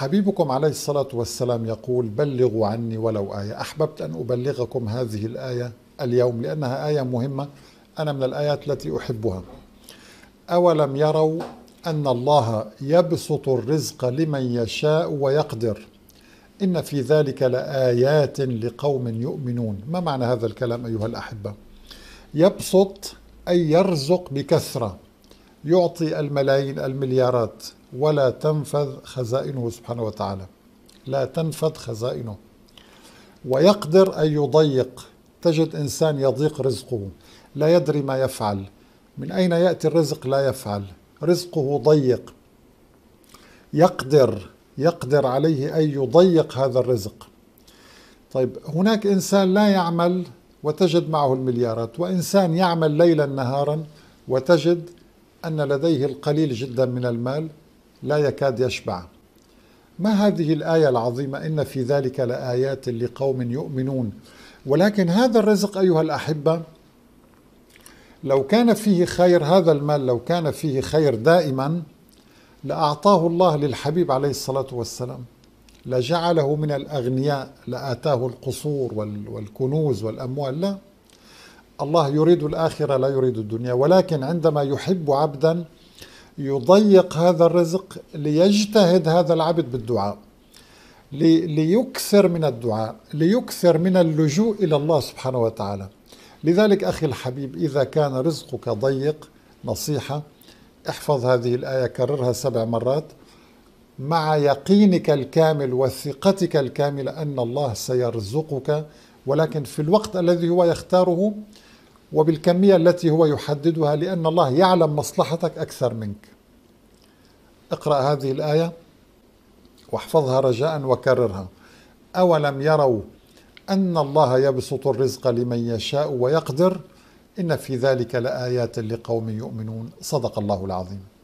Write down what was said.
حبيبكم عليه الصلاة والسلام يقول بلغوا عني ولو آية أحببت أن أبلغكم هذه الآية اليوم لأنها آية مهمة أنا من الآيات التي أحبها أولم يروا أن الله يبسط الرزق لمن يشاء ويقدر إن في ذلك لآيات لقوم يؤمنون ما معنى هذا الكلام أيها الأحبة يبسط أي يرزق بكثرة يعطي الملايين المليارات ولا تنفذ خزائنه سبحانه وتعالى لا تنفذ خزائنه ويقدر أن يضيق تجد إنسان يضيق رزقه لا يدري ما يفعل من أين يأتي الرزق لا يفعل رزقه ضيق يقدر يقدر عليه أن يضيق هذا الرزق طيب هناك إنسان لا يعمل وتجد معه المليارات وإنسان يعمل ليلا نهارا وتجد أن لديه القليل جدا من المال لا يكاد يشبع ما هذه الآية العظيمة إن في ذلك لآيات لقوم يؤمنون ولكن هذا الرزق أيها الأحبة لو كان فيه خير هذا المال لو كان فيه خير دائما لأعطاه الله للحبيب عليه الصلاة والسلام لجعله من الأغنياء لآتاه القصور والكنوز والأموال لا الله يريد الآخرة لا يريد الدنيا ولكن عندما يحب عبدا يضيق هذا الرزق ليجتهد هذا العبد بالدعاء ليكثر من الدعاء ليكثر من اللجوء إلى الله سبحانه وتعالى لذلك أخي الحبيب إذا كان رزقك ضيق نصيحة احفظ هذه الآية كررها سبع مرات مع يقينك الكامل وثقتك الكاملة أن الله سيرزقك ولكن في الوقت الذي هو يختاره وبالكمية التي هو يحددها لأن الله يعلم مصلحتك أكثر منك اقرأ هذه الآية واحفظها رجاء وكررها أولم يروا أن الله يبسط الرزق لمن يشاء ويقدر إن في ذلك لآيات لقوم يؤمنون صدق الله العظيم